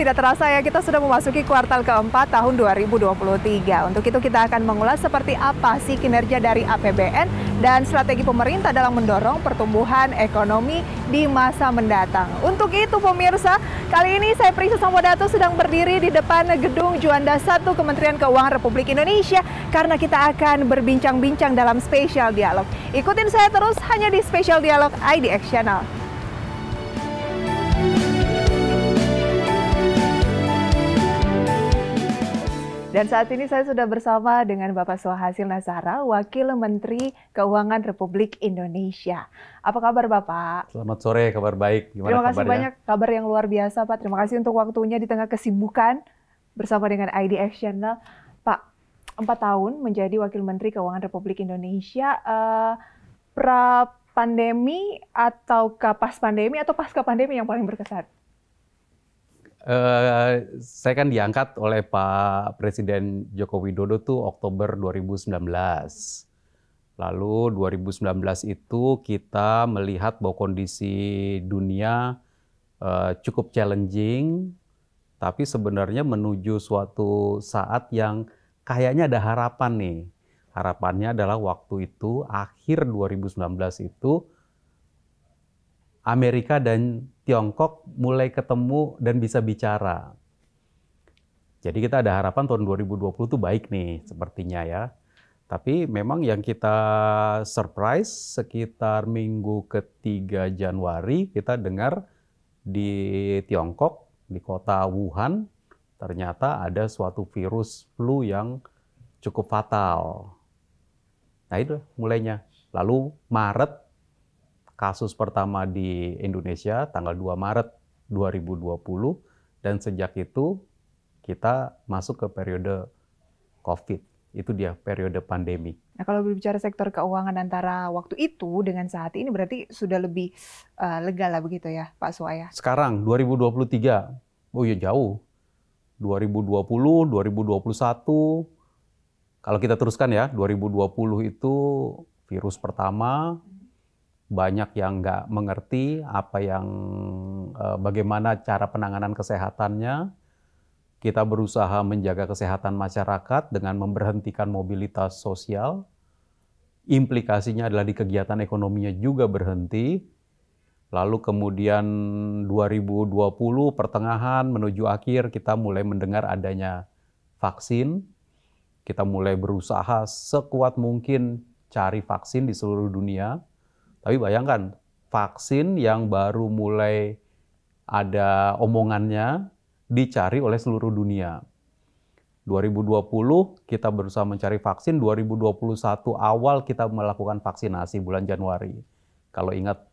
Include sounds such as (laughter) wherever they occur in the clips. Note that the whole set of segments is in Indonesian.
tidak terasa ya kita sudah memasuki kuartal keempat tahun 2023. Untuk itu kita akan mengulas seperti apa sih kinerja dari APBN dan strategi pemerintah dalam mendorong pertumbuhan ekonomi di masa mendatang. Untuk itu pemirsa, kali ini saya Prisa Sambodato sedang berdiri di depan gedung Juanda 1 Kementerian Keuangan Republik Indonesia karena kita akan berbincang-bincang dalam spesial dialog. Ikutin saya terus hanya di spesial dialog IDX Channel. Dan saat ini saya sudah bersama dengan Bapak Suhasil Nasara, Wakil Menteri Keuangan Republik Indonesia. Apa kabar Bapak? Selamat sore, kabar baik. Gimana Terima kasih kabarnya? banyak, kabar yang luar biasa Pak. Terima kasih untuk waktunya di tengah kesibukan bersama dengan IDX Channel. Pak, empat tahun menjadi Wakil Menteri Keuangan Republik Indonesia. Uh, pra pandemi atau pas pandemi atau pasca pandemi yang paling berkesan? Uh, saya kan diangkat oleh Pak Presiden Joko Widodo tuh Oktober 2019. Lalu 2019 itu kita melihat bahwa kondisi dunia uh, cukup challenging, tapi sebenarnya menuju suatu saat yang kayaknya ada harapan nih. Harapannya adalah waktu itu akhir 2019 itu Amerika dan Tiongkok mulai ketemu dan bisa bicara. Jadi kita ada harapan tahun 2020 itu baik nih sepertinya ya. Tapi memang yang kita surprise sekitar minggu ketiga Januari kita dengar di Tiongkok, di kota Wuhan, ternyata ada suatu virus flu yang cukup fatal. Nah itu mulainya. Lalu Maret kasus pertama di Indonesia tanggal 2 Maret 2020 dan sejak itu kita masuk ke periode COVID. Itu dia periode pandemi. Nah, kalau berbicara sektor keuangan antara waktu itu dengan saat ini berarti sudah lebih uh, lega lah begitu ya, Pak Suaya? Sekarang 2023. Oh ya jauh. 2020, 2021 kalau kita teruskan ya, 2020 itu virus pertama, banyak yang nggak mengerti apa yang eh, bagaimana cara penanganan kesehatannya. Kita berusaha menjaga kesehatan masyarakat dengan memberhentikan mobilitas sosial. Implikasinya adalah di kegiatan ekonominya juga berhenti. Lalu kemudian 2020 pertengahan menuju akhir kita mulai mendengar adanya vaksin. Kita mulai berusaha sekuat mungkin cari vaksin di seluruh dunia tapi bayangkan vaksin yang baru mulai ada omongannya dicari oleh seluruh dunia. 2020 kita berusaha mencari vaksin, 2021 awal kita melakukan vaksinasi bulan Januari. Kalau ingat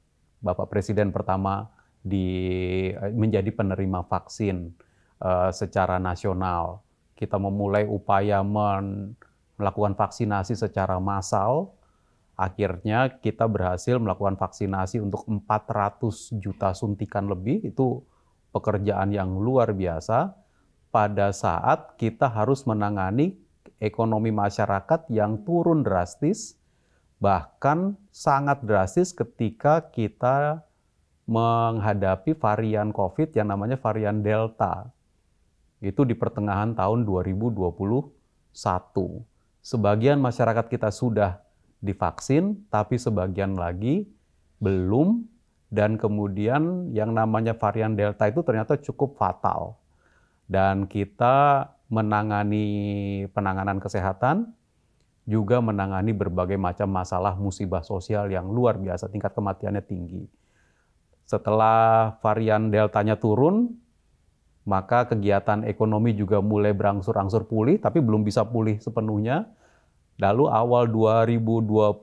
Bapak Presiden pertama di eh, menjadi penerima vaksin uh, secara nasional. Kita memulai upaya men, melakukan vaksinasi secara massal akhirnya kita berhasil melakukan vaksinasi untuk 400 juta suntikan lebih itu pekerjaan yang luar biasa pada saat kita harus menangani ekonomi masyarakat yang turun drastis bahkan sangat drastis ketika kita menghadapi varian Covid yang namanya varian Delta. Itu di pertengahan tahun 2021. Sebagian masyarakat kita sudah divaksin, tapi sebagian lagi belum. Dan kemudian yang namanya varian Delta itu ternyata cukup fatal. Dan kita menangani penanganan kesehatan, juga menangani berbagai macam masalah musibah sosial yang luar biasa, tingkat kematiannya tinggi. Setelah varian deltanya turun, maka kegiatan ekonomi juga mulai berangsur-angsur pulih, tapi belum bisa pulih sepenuhnya. Lalu nah, awal 2022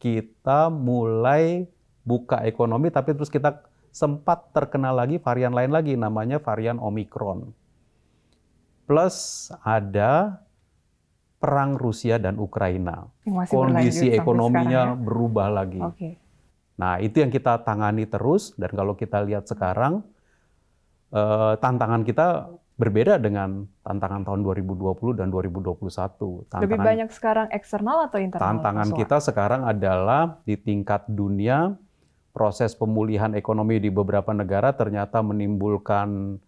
kita mulai buka ekonomi tapi terus kita sempat terkenal lagi varian lain lagi namanya varian Omikron. Plus ada perang Rusia dan Ukraina. Kondisi ekonominya ya? berubah lagi. Okay. Nah, itu yang kita tangani terus dan kalau kita lihat sekarang eh, tantangan kita berbeda dengan tantangan tahun 2020 dan 2021. Tantangan, Lebih banyak sekarang eksternal atau internal? Tantangan kita sekarang adalah di tingkat dunia proses pemulihan ekonomi di beberapa negara ternyata menimbulkan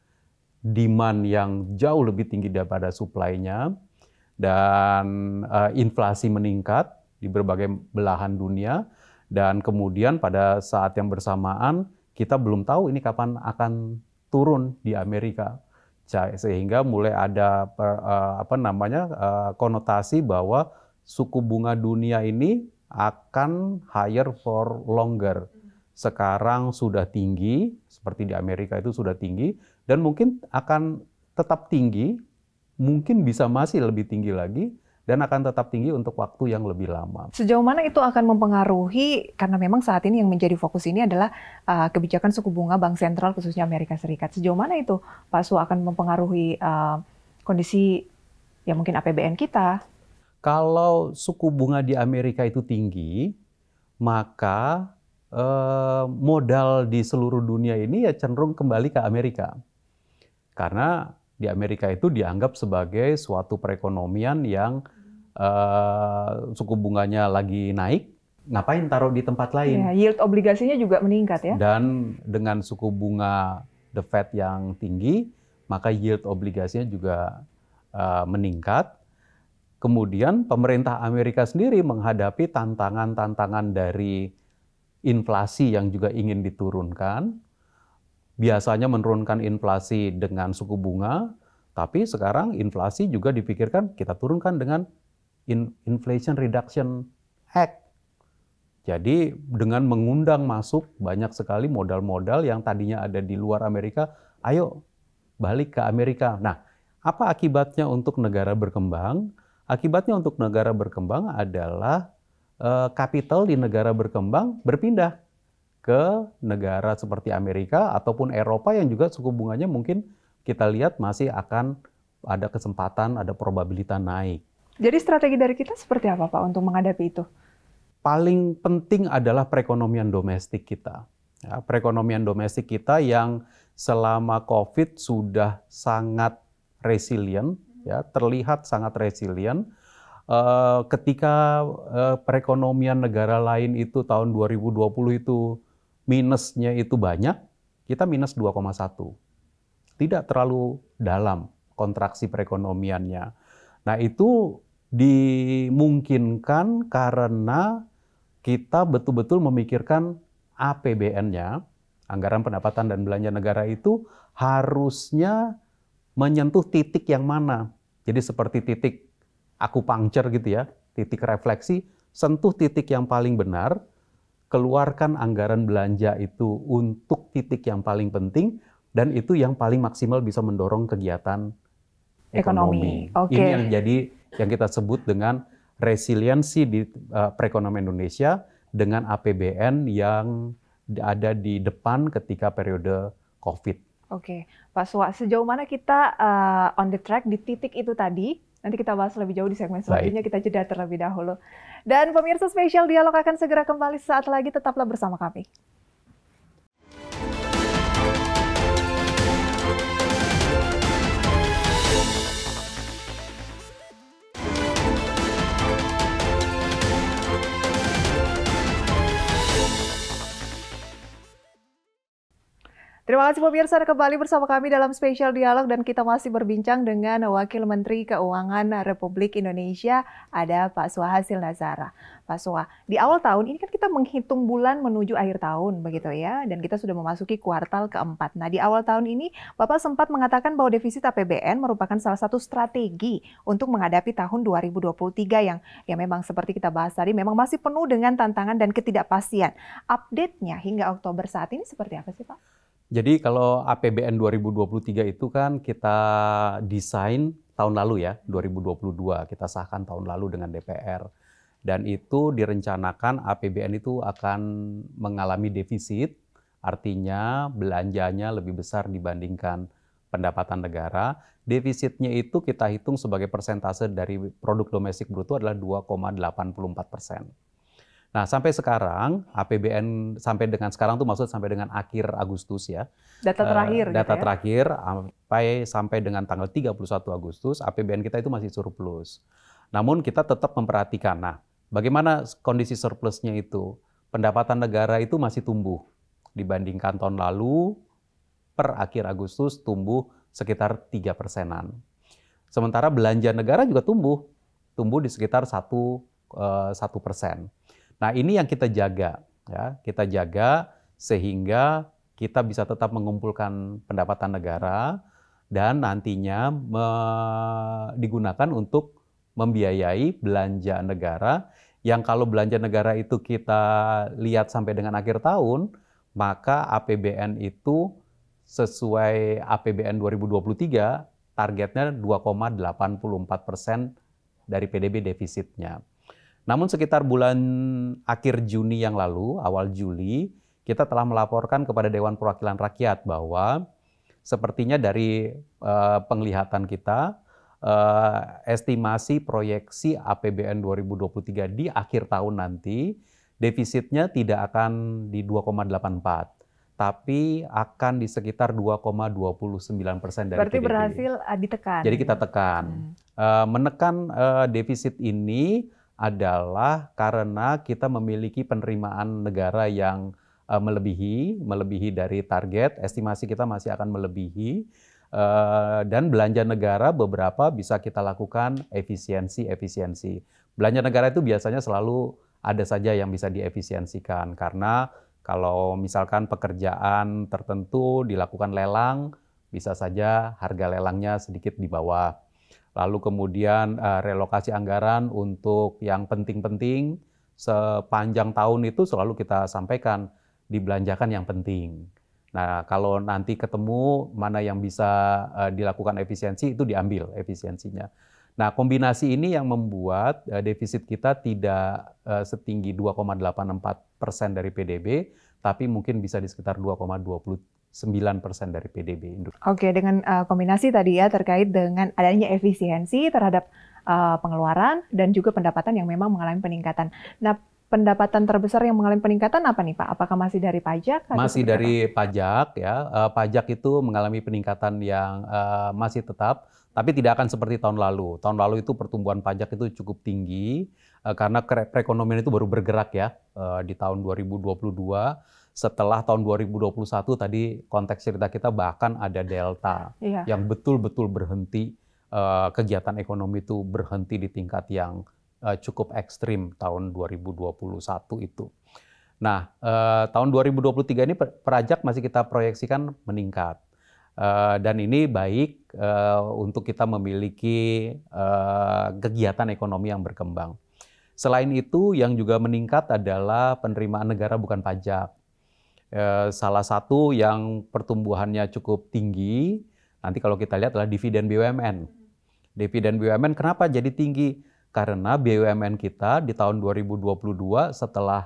demand yang jauh lebih tinggi daripada supply-nya dan uh, inflasi meningkat di berbagai belahan dunia dan kemudian pada saat yang bersamaan kita belum tahu ini kapan akan turun di Amerika sehingga mulai ada per, uh, apa namanya uh, konotasi bahwa suku bunga dunia ini akan higher for longer. Sekarang sudah tinggi seperti di Amerika itu sudah tinggi dan mungkin akan tetap tinggi, mungkin bisa masih lebih tinggi lagi dan akan tetap tinggi untuk waktu yang lebih lama. Sejauh mana itu akan mempengaruhi karena memang saat ini yang menjadi fokus ini adalah uh, kebijakan suku bunga bank sentral khususnya Amerika Serikat. Sejauh mana itu Pak Su akan mempengaruhi uh, kondisi ya mungkin APBN kita? Kalau suku bunga di Amerika itu tinggi, maka uh, modal di seluruh dunia ini ya cenderung kembali ke Amerika. Karena di Amerika itu dianggap sebagai suatu perekonomian yang uh, suku bunganya lagi naik, ngapain taruh di tempat lain? Ya, yield obligasinya juga meningkat ya. Dan dengan suku bunga the Fed yang tinggi, maka yield obligasinya juga uh, meningkat. Kemudian pemerintah Amerika sendiri menghadapi tantangan-tantangan dari inflasi yang juga ingin diturunkan, biasanya menurunkan inflasi dengan suku bunga, tapi sekarang inflasi juga dipikirkan kita turunkan dengan Inflation Reduction Act. Jadi dengan mengundang masuk banyak sekali modal-modal yang tadinya ada di luar Amerika, ayo balik ke Amerika. Nah, apa akibatnya untuk negara berkembang? Akibatnya untuk negara berkembang adalah eh, kapital di negara berkembang berpindah ke negara seperti Amerika ataupun Eropa yang juga suku bunganya mungkin kita lihat masih akan ada kesempatan, ada probabilitas naik. Jadi strategi dari kita seperti apa Pak untuk menghadapi itu? Paling penting adalah perekonomian domestik kita. Ya, perekonomian domestik kita yang selama COVID sudah sangat resilient, ya terlihat sangat resilient. Uh, ketika uh, perekonomian negara lain itu tahun 2020 itu minusnya itu banyak, kita minus 2,1. Tidak terlalu dalam kontraksi perekonomiannya. Nah, itu dimungkinkan karena kita betul-betul memikirkan APBN-nya, anggaran pendapatan dan belanja negara itu harusnya menyentuh titik yang mana. Jadi seperti titik aku pangcer gitu ya, titik refleksi, sentuh titik yang paling benar, keluarkan anggaran belanja itu untuk titik yang paling penting dan itu yang paling maksimal bisa mendorong kegiatan ekonomi. ekonomi. Okay. Ini yang jadi yang kita sebut dengan resiliensi di uh, perekonomian Indonesia dengan APBN yang ada di depan ketika periode COVID. Oke, okay. Pak Suwa, sejauh mana kita uh, on the track di titik itu tadi? Nanti kita bahas lebih jauh di segmen selanjutnya, kita jeda terlebih dahulu. Dan pemirsa spesial dialog akan segera kembali saat lagi, tetaplah bersama kami. Terima kasih pemirsa kembali bersama kami dalam spesial dialog dan kita masih berbincang dengan Wakil Menteri Keuangan Republik Indonesia ada Pak Suhasil Nazara. Pak Suha, di awal tahun ini kan kita menghitung bulan menuju akhir tahun begitu ya dan kita sudah memasuki kuartal keempat. Nah di awal tahun ini Bapak sempat mengatakan bahwa defisit APBN merupakan salah satu strategi untuk menghadapi tahun 2023 yang ya memang seperti kita bahas tadi memang masih penuh dengan tantangan dan ketidakpastian. Update-nya hingga Oktober saat ini seperti apa sih Pak? Jadi kalau APBN 2023 itu kan kita desain tahun lalu ya, 2022 kita sahkan tahun lalu dengan DPR. Dan itu direncanakan APBN itu akan mengalami defisit, artinya belanjanya lebih besar dibandingkan pendapatan negara. Defisitnya itu kita hitung sebagai persentase dari produk domestik bruto adalah 2,84 persen. Nah, sampai sekarang APBN sampai dengan sekarang tuh maksud sampai dengan akhir Agustus ya. Data eh, terakhir uh, data gitu terakhir sampai sampai dengan tanggal 31 Agustus APBN kita itu masih surplus. Namun kita tetap memperhatikan. Nah, bagaimana kondisi surplusnya itu? Pendapatan negara itu masih tumbuh dibandingkan tahun lalu per akhir Agustus tumbuh sekitar tiga persenan. Sementara belanja negara juga tumbuh, tumbuh di sekitar satu eh, satu persen Nah, ini yang kita jaga ya, kita jaga sehingga kita bisa tetap mengumpulkan pendapatan negara dan nantinya digunakan untuk membiayai belanja negara yang kalau belanja negara itu kita lihat sampai dengan akhir tahun, maka APBN itu sesuai APBN 2023 targetnya 2,84 persen dari PDB defisitnya. Namun sekitar bulan akhir Juni yang lalu, awal Juli, kita telah melaporkan kepada Dewan Perwakilan Rakyat bahwa sepertinya dari uh, penglihatan kita uh, estimasi proyeksi APBN 2023 di akhir tahun nanti defisitnya tidak akan di 2,84 tapi akan di sekitar 2,29 persen dari Berarti PDB. berhasil eh, ditekan. Jadi kita tekan. Hmm. menekan defisit ini adalah karena kita memiliki penerimaan negara yang eh, melebihi, melebihi dari target, estimasi kita masih akan melebihi eh, dan belanja negara beberapa bisa kita lakukan efisiensi-efisiensi. Belanja negara itu biasanya selalu ada saja yang bisa diefisiensikan karena kalau misalkan pekerjaan tertentu dilakukan lelang, bisa saja harga lelangnya sedikit di bawah lalu kemudian eh, relokasi anggaran untuk yang penting-penting sepanjang tahun itu selalu kita sampaikan dibelanjakan yang penting. Nah, kalau nanti ketemu mana yang bisa uh, dilakukan efisiensi itu diambil efisiensinya. Nah, kombinasi ini yang membuat uh, defisit kita tidak uh, setinggi 2,84 persen dari PDB, tapi mungkin bisa di sekitar 2,20 9% dari PDB Indonesia. Oke, dengan uh, kombinasi tadi ya terkait dengan adanya efisiensi terhadap uh, pengeluaran dan juga pendapatan yang memang mengalami peningkatan. Nah, pendapatan terbesar yang mengalami peningkatan apa nih Pak? Apakah masih dari pajak? Masih dari pajak ya. Uh, pajak itu mengalami peningkatan yang uh, masih tetap, tapi tidak akan seperti tahun lalu. Tahun lalu itu pertumbuhan pajak itu cukup tinggi uh, karena perekonomian itu baru bergerak ya uh, di tahun 2022 setelah tahun 2021 tadi konteks cerita kita bahkan ada delta iya. yang betul-betul berhenti eh, kegiatan ekonomi itu berhenti di tingkat yang eh, cukup ekstrim tahun 2021 itu. Nah, eh, dua tahun 2023 ini perajak masih kita proyeksikan meningkat. dan ini baik untuk kita memiliki kegiatan ekonomi yang berkembang. Selain itu, yang juga meningkat adalah penerimaan negara bukan pajak. Eh, salah satu yang pertumbuhannya cukup tinggi nanti kalau kita lihat adalah dividen BUMN. Dividen BUMN kenapa jadi tinggi? Karena BUMN kita di tahun 2022 setelah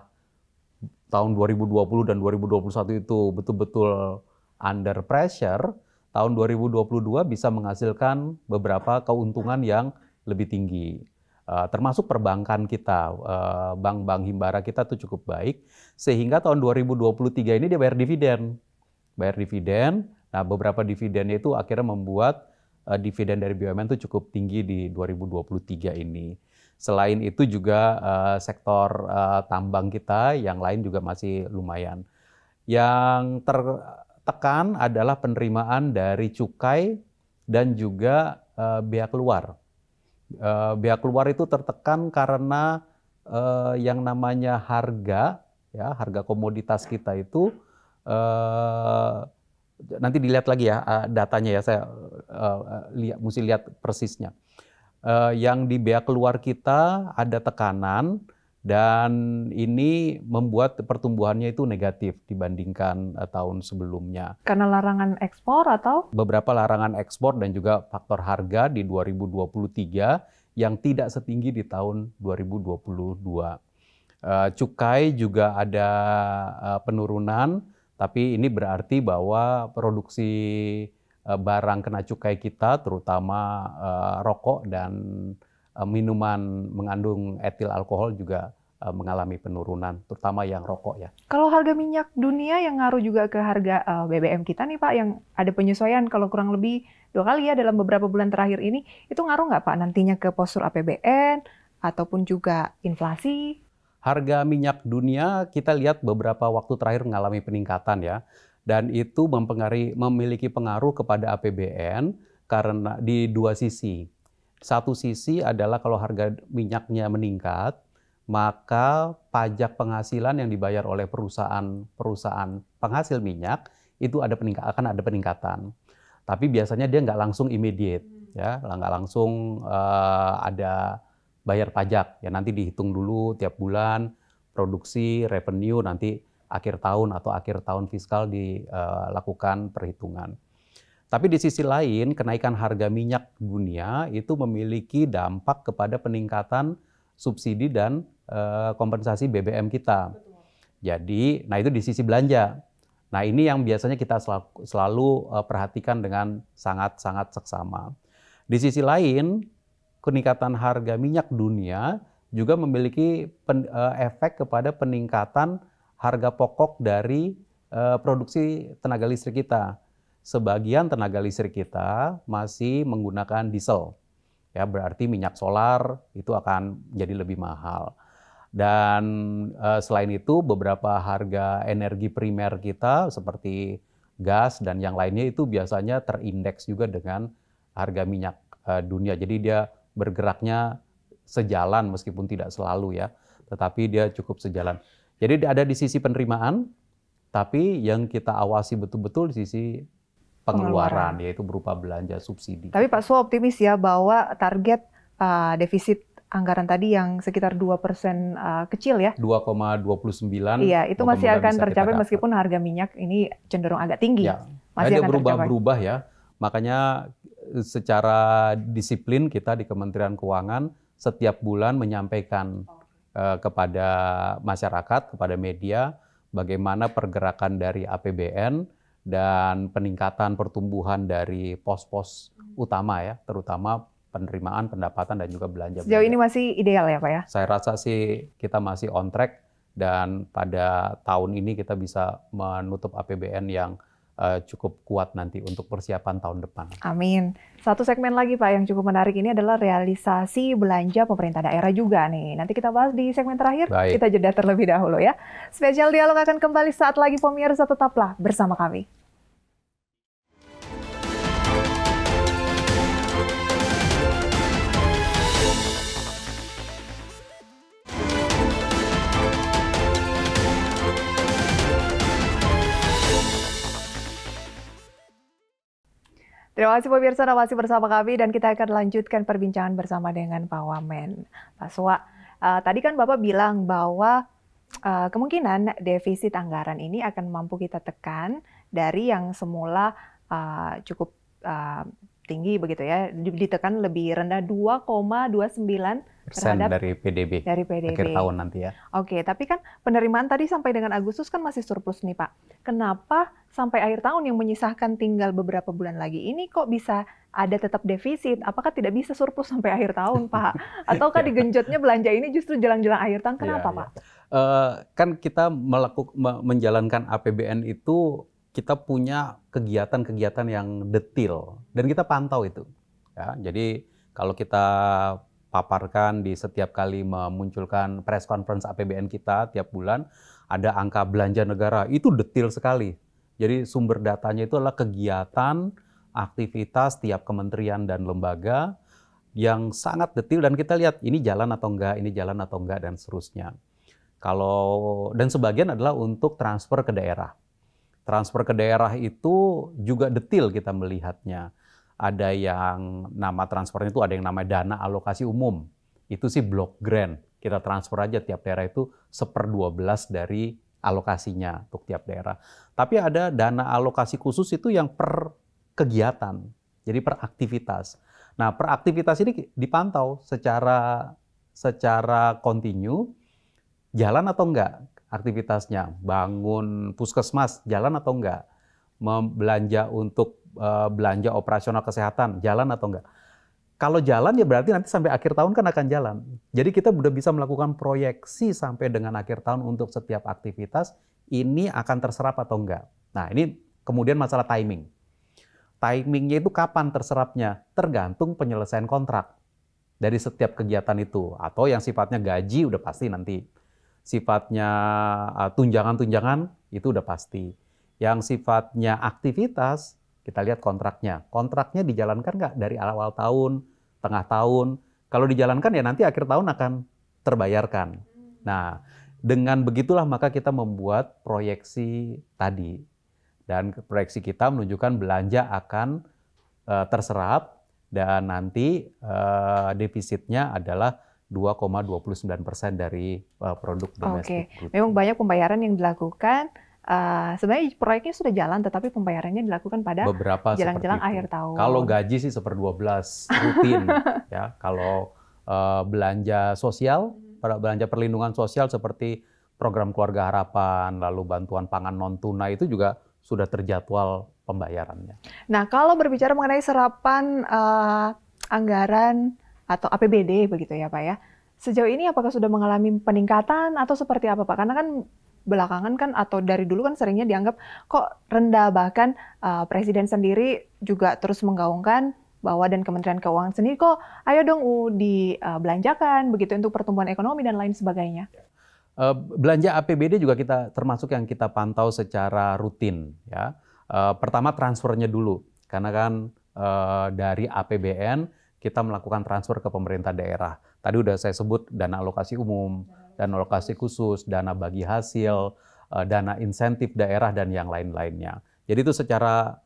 tahun 2020 dan 2021 itu betul-betul under pressure, tahun 2022 bisa menghasilkan beberapa keuntungan yang lebih tinggi. Eh, termasuk perbankan kita, eh, bank-bank himbara kita tuh cukup baik sehingga tahun 2023 ini dia bayar dividen. Bayar dividen. Nah, beberapa dividen itu akhirnya membuat eh, dividen dari BUMN itu cukup tinggi di 2023 ini. Selain itu juga sektor tambang kita yang lain juga masih lumayan. Yang tertekan adalah penerimaan dari cukai dan juga bea biaya keluar Uh, eh, biaya keluar itu tertekan karena uh, yang namanya harga, ya harga komoditas kita itu uh, nanti dilihat lagi ya uh, datanya ya saya uh, lihat, mesti lihat persisnya. Uh, yang di biaya keluar kita ada tekanan dan ini membuat pertumbuhannya itu negatif dibandingkan eh, tahun sebelumnya. Karena larangan ekspor atau beberapa larangan ekspor dan juga faktor harga di 2023 yang tidak setinggi di tahun 2022. Eh, cukai juga ada eh, penurunan, tapi ini berarti bahwa produksi barang kena cukai kita, terutama rokok dan minuman mengandung etil alkohol juga Eh, mengalami penurunan, terutama yang rokok ya. Kalau harga minyak dunia yang ngaruh juga ke harga eh, BBM kita nih Pak, yang ada penyesuaian kalau kurang lebih dua kali ya dalam beberapa bulan terakhir ini, itu ngaruh nggak Pak nantinya ke postur APBN ataupun juga inflasi? Harga minyak dunia kita lihat beberapa waktu terakhir mengalami peningkatan ya, dan itu mempengaruhi memiliki pengaruh kepada APBN karena di dua sisi. Satu sisi adalah kalau harga minyaknya meningkat, maka pajak penghasilan yang dibayar oleh perusahaan-perusahaan penghasil minyak itu ada peningkat, akan ada peningkatan. Tapi biasanya dia nggak langsung immediate, hmm. ya nggak langsung uh, ada bayar pajak. Ya nanti dihitung dulu tiap bulan produksi, revenue nanti akhir tahun atau akhir tahun fiskal dilakukan eh, perhitungan. Tapi di sisi lain, kenaikan harga minyak dunia itu memiliki dampak kepada peningkatan subsidi dan Eh, kompensasi BBM kita. Jadi, nah itu di sisi belanja. Nah ini yang biasanya kita selalu, selalu eh, perhatikan dengan sangat-sangat seksama. Di sisi lain, peningkatan harga minyak dunia juga memiliki pen, eh, efek kepada peningkatan harga pokok dari produksi tenaga listrik kita. Sebagian tenaga listrik kita masih menggunakan diesel. Ya, berarti minyak solar itu akan jadi lebih mahal. Dan uh, selain itu beberapa harga energi primer kita seperti gas dan yang lainnya itu biasanya terindeks juga dengan harga minyak uh, dunia. Jadi dia bergeraknya sejalan meskipun tidak selalu ya, tetapi dia cukup sejalan. Jadi ada di sisi penerimaan, tapi yang kita awasi betul-betul di sisi pengeluaran, pengeluaran, yaitu berupa belanja subsidi. Tapi Pak Su optimis ya bahwa target uh, defisit anggaran tadi yang sekitar 2% persen uh, kecil ya. 2,29. Iya, itu masih akan tercapai meskipun harga minyak ini cenderung agak tinggi. Ya. Masih akan berubah-berubah ya. Makanya eh, secara disiplin kita di Kementerian Keuangan setiap bulan menyampaikan uh, kepada masyarakat, kepada media bagaimana pergerakan dari APBN dan peningkatan pertumbuhan dari pos-pos utama ya, terutama penerimaan, pendapatan dan juga belanja. Sejauh ini masih ideal ya Pak ya? Saya rasa sih kita masih on track dan pada tahun ini kita bisa menutup APBN yang eh, cukup kuat nanti untuk persiapan tahun depan. Amin. Satu segmen lagi Pak yang cukup menarik ini adalah realisasi belanja pemerintah daerah juga nih. Nanti kita bahas di segmen terakhir. Baik. Kita jeda terlebih dahulu ya. Spesial dialog akan kembali saat lagi pemirsa tetaplah bersama kami. Terima kasih pemirsa Anda masih bersama kami dan kita akan lanjutkan perbincangan bersama dengan Pak Wamen. Pak Suwa, uh, eh, tadi kan Bapak bilang bahwa uh, kemungkinan defisit anggaran ini akan mampu kita tekan dari yang semula uh, cukup uh, tinggi begitu ya, ditekan lebih rendah 2,29 persen dari PDB dari PDB akhir tahun nanti ya. Oke, tapi kan penerimaan tadi sampai dengan Agustus kan masih surplus nih Pak. Kenapa sampai akhir tahun yang menyisahkan tinggal beberapa bulan lagi ini kok bisa ada tetap defisit? Apakah tidak bisa surplus sampai akhir tahun (laughs) Pak? Ataukah iya. digenjotnya belanja ini justru jelang-jelang akhir tahun? Kenapa ya, Pak? Ya. Uh, kan kita melakukan menjalankan APBN itu kita punya kegiatan-kegiatan yang detil dan kita pantau itu. Ya, jadi kalau kita paparkan di setiap kali memunculkan press conference APBN kita tiap bulan ada angka belanja negara itu detail sekali. Jadi sumber datanya itu adalah kegiatan, aktivitas tiap kementerian dan lembaga yang sangat detil dan kita lihat ini jalan atau enggak, ini jalan atau enggak dan seterusnya. Kalau dan sebagian adalah untuk transfer ke daerah. Transfer ke daerah itu juga detil kita melihatnya ada yang nama transfernya itu ada yang namanya dana alokasi umum. Itu sih blok grant. Kita transfer aja tiap daerah itu seper 12 dari alokasinya untuk tiap daerah. Tapi ada dana alokasi khusus itu yang per kegiatan, jadi per aktivitas. Nah, per aktivitas ini dipantau secara secara kontinu jalan atau enggak aktivitasnya, bangun puskesmas jalan atau enggak, membelanja untuk Eh, belanja operasional kesehatan jalan atau enggak. Kalau jalan ya berarti nanti sampai akhir tahun kan akan jalan. Jadi kita sudah bisa melakukan proyeksi sampai dengan akhir tahun untuk setiap aktivitas ini akan terserap atau enggak. Nah ini kemudian masalah timing. Timingnya itu kapan terserapnya? Tergantung penyelesaian kontrak dari setiap kegiatan itu. Atau yang sifatnya gaji udah pasti nanti. Sifatnya eh, tunjangan-tunjangan itu udah pasti. Yang sifatnya aktivitas kita lihat kontraknya. Kontraknya dijalankan nggak dari awal tahun, tengah tahun. Kalau dijalankan ya nanti akhir tahun akan terbayarkan. Nah, dengan begitulah maka kita membuat proyeksi tadi. Dan proyeksi kita menunjukkan belanja akan e, terserap dan nanti e, defisitnya adalah 2,29 persen dari eh, produk domestik. Oke, okay. memang banyak pembayaran yang dilakukan, Uh, sebenarnya proyeknya sudah jalan, tetapi pembayarannya dilakukan pada beberapa jelang-jelang akhir tahun. Kalau gaji sih seperdua belas rutin, (laughs) ya. Kalau uh, belanja sosial, mhm. belanja perlindungan sosial seperti program keluarga harapan, lalu bantuan pangan non tunai itu juga sudah terjadwal pembayarannya. Nah, kalau berbicara mengenai serapan uh, anggaran atau APBD begitu ya, Pak ya. Sejauh ini apakah sudah mengalami peningkatan atau seperti apa, Pak? Karena kan belakangan kan atau dari dulu kan seringnya dianggap kok rendah bahkan uh, presiden sendiri juga terus menggaungkan bahwa dan Kementerian Keuangan sendiri kok ayo dong u dibelanjakan eh, uh, begitu untuk pertumbuhan ekonomi dan lain sebagainya. Uh, belanja APBD juga kita termasuk yang kita pantau secara rutin ya. Uh, pertama transfernya dulu karena kan uh, dari APBN kita melakukan transfer ke pemerintah daerah. Tadi udah saya sebut dana alokasi umum, dan alokasi khusus, dana bagi hasil, eh, dana insentif daerah dan yang lain-lainnya. Jadi itu secara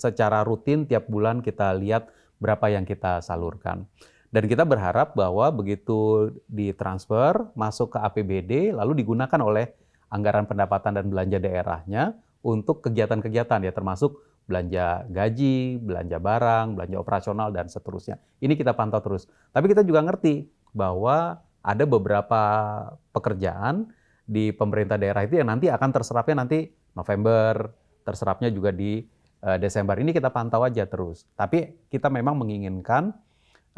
secara rutin tiap bulan kita lihat berapa yang kita salurkan. Dan kita berharap bahwa begitu ditransfer masuk ke APBD lalu digunakan oleh anggaran pendapatan dan belanja daerahnya untuk kegiatan-kegiatan ya termasuk belanja gaji, belanja barang, belanja operasional dan seterusnya. Ini kita pantau terus. Tapi kita juga ngerti bahwa ada beberapa pekerjaan di pemerintah daerah itu yang nanti akan terserapnya nanti November, terserapnya juga di uh, Desember. Ini kita pantau aja terus. Tapi kita memang menginginkan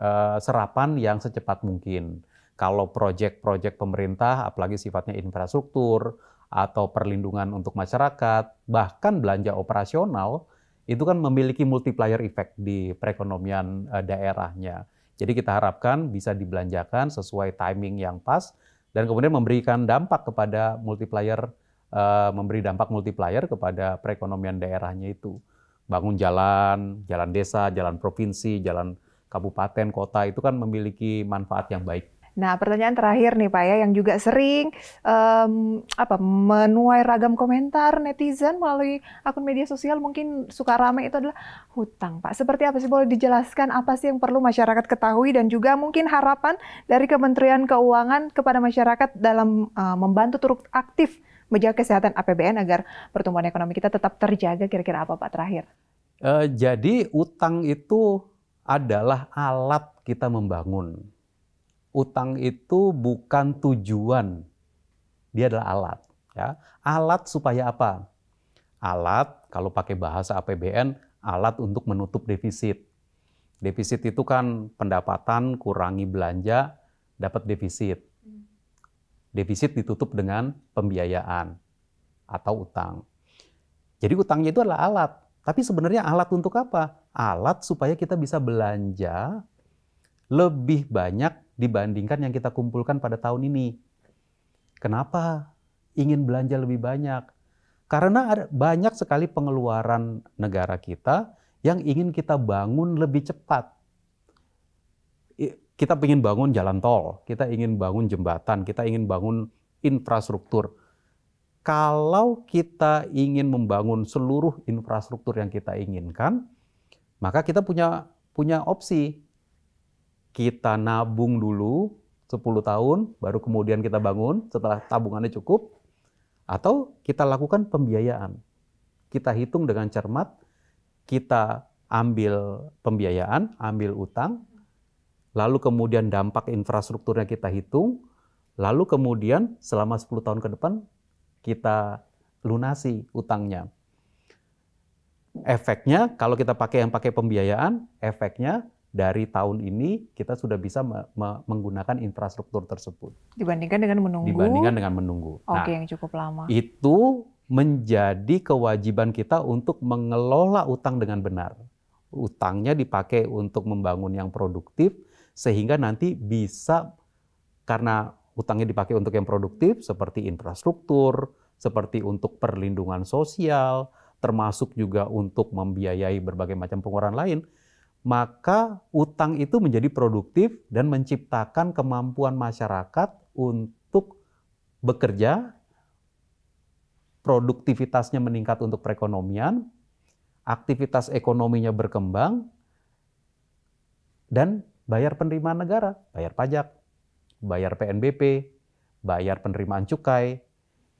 uh, serapan yang secepat mungkin. Kalau proyek-proyek pemerintah, apalagi sifatnya infrastruktur atau perlindungan untuk masyarakat, bahkan belanja operasional, itu kan memiliki multiplier effect di perekonomian eh, daerahnya. Jadi kita harapkan bisa dibelanjakan sesuai timing yang pas dan kemudian memberikan dampak kepada multiplier, uh, memberi dampak multiplier kepada perekonomian daerahnya itu. Bangun jalan, jalan desa, jalan provinsi, jalan kabupaten, kota itu kan memiliki manfaat yang baik Nah, pertanyaan terakhir nih Pak ya, yang juga sering um, apa menuai ragam komentar netizen melalui akun media sosial mungkin suka ramai itu adalah hutang Pak. Seperti apa sih boleh dijelaskan apa sih yang perlu masyarakat ketahui dan juga mungkin harapan dari Kementerian Keuangan kepada masyarakat dalam uh, membantu turut aktif menjaga kesehatan APBN agar pertumbuhan ekonomi kita tetap terjaga kira-kira apa Pak terakhir? Uh, jadi utang itu adalah alat kita membangun utang itu bukan tujuan. Dia adalah alat, ya. Alat supaya apa? Alat kalau pakai bahasa APBN, alat untuk menutup defisit. Defisit itu kan pendapatan kurangi belanja dapat defisit. Defisit ditutup dengan pembiayaan atau utang. Jadi utangnya itu adalah alat. Tapi sebenarnya alat untuk apa? Alat supaya kita bisa belanja lebih banyak dibandingkan yang kita kumpulkan pada tahun ini. Kenapa ingin belanja lebih banyak? Karena ada banyak sekali pengeluaran negara kita yang ingin kita bangun lebih cepat. Kita ingin bangun jalan tol, kita ingin bangun jembatan, kita ingin bangun infrastruktur. Kalau kita ingin membangun seluruh infrastruktur yang kita inginkan, maka kita punya punya opsi kita nabung dulu 10 tahun, baru kemudian kita bangun setelah tabungannya cukup, atau kita lakukan pembiayaan. Kita hitung dengan cermat, kita ambil pembiayaan, ambil utang, lalu kemudian dampak infrastrukturnya kita hitung, lalu kemudian selama 10 tahun ke depan kita lunasi utangnya. Efeknya kalau kita pakai yang pakai pembiayaan, efeknya dari tahun ini kita sudah bisa me me menggunakan infrastruktur tersebut. Dibandingkan dengan menunggu. Dibandingkan dengan menunggu. Oke, okay, nah, yang cukup lama. Itu menjadi kewajiban kita untuk mengelola utang dengan benar. Utangnya dipakai untuk membangun yang produktif sehingga nanti bisa karena utangnya dipakai untuk yang produktif seperti infrastruktur, seperti untuk perlindungan sosial, termasuk juga untuk membiayai berbagai macam pengeluaran lain maka utang itu menjadi produktif dan menciptakan kemampuan masyarakat untuk bekerja, produktivitasnya meningkat untuk perekonomian, aktivitas ekonominya berkembang, dan bayar penerimaan negara, bayar pajak, bayar PNBP, bayar penerimaan cukai,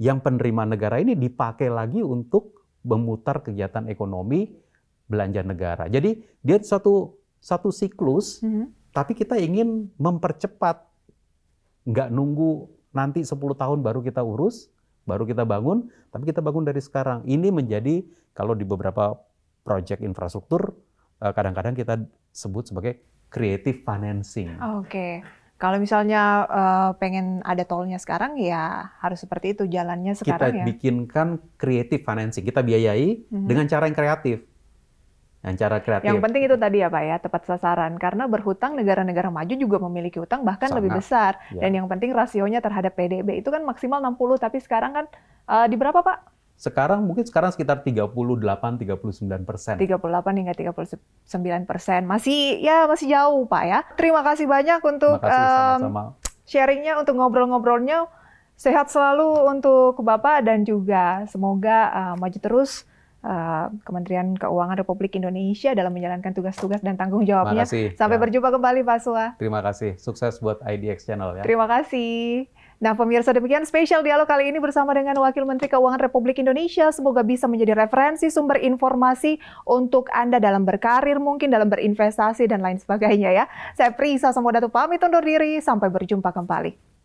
yang penerimaan negara ini dipakai lagi untuk memutar kegiatan ekonomi belanja negara. Jadi dia satu satu siklus, mm -hmm. tapi kita ingin mempercepat, nggak nunggu nanti 10 tahun baru kita urus, baru kita bangun, tapi kita bangun dari sekarang. Ini menjadi kalau di beberapa proyek infrastruktur eh, kadang-kadang kita sebut sebagai creative financing. Oke. Okay. Kalau misalnya uh, pengen ada tolnya sekarang ya harus seperti itu jalannya sekarang kita ya. Kita bikinkan creative financing. Kita biayai mm -hmm. dengan cara yang kreatif. Yang cara kreatif. Yang penting itu tadi ya Pak ya, tepat sasaran. Karena berhutang negara-negara maju juga memiliki hutang bahkan Sangat. lebih besar. Ya. Dan yang penting rasionya terhadap PDB itu kan maksimal 60, tapi sekarang kan uh, di berapa Pak? Sekarang mungkin sekarang sekitar 38-39 persen. 38 hingga 39 persen. Masih ya masih jauh Pak ya. Terima kasih banyak untuk um, sharingnya, untuk ngobrol-ngobrolnya. Sehat selalu untuk Bapak dan juga semoga uh, maju terus Eh, Kementerian Keuangan Republik Indonesia dalam menjalankan tugas-tugas dan tanggung jawabnya. Sampai ya. berjumpa kembali Pak Suha. Terima kasih. Sukses buat IDX Channel ya. Terima kasih. Nah, pemirsa demikian spesial dialog kali ini bersama dengan Wakil Menteri Keuangan Republik Indonesia. Semoga bisa menjadi referensi sumber informasi untuk Anda dalam berkarir, mungkin dalam berinvestasi dan lain sebagainya ya. Saya Prisa Samodatu pamit undur diri, sampai berjumpa kembali.